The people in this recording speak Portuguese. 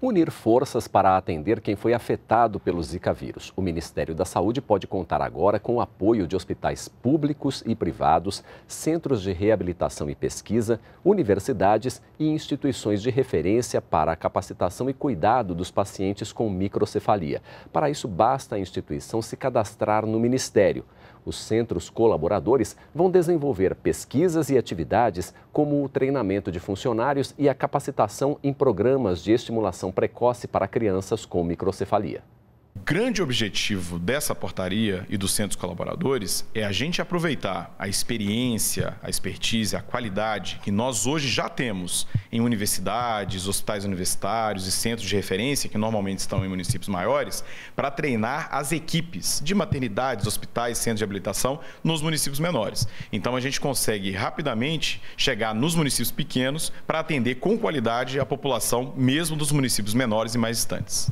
unir forças para atender quem foi afetado pelo Zika vírus. O Ministério da Saúde pode contar agora com o apoio de hospitais públicos e privados, centros de reabilitação e pesquisa, universidades e instituições de referência para a capacitação e cuidado dos pacientes com microcefalia. Para isso, basta a instituição se cadastrar no Ministério. Os centros colaboradores vão desenvolver pesquisas e atividades como o treinamento de funcionários e a capacitação em programas de estimulação precoce para crianças com microcefalia grande objetivo dessa portaria e dos centros colaboradores é a gente aproveitar a experiência, a expertise, a qualidade que nós hoje já temos em universidades, hospitais universitários e centros de referência, que normalmente estão em municípios maiores, para treinar as equipes de maternidades, hospitais, centros de habilitação nos municípios menores. Então a gente consegue rapidamente chegar nos municípios pequenos para atender com qualidade a população, mesmo dos municípios menores e mais distantes.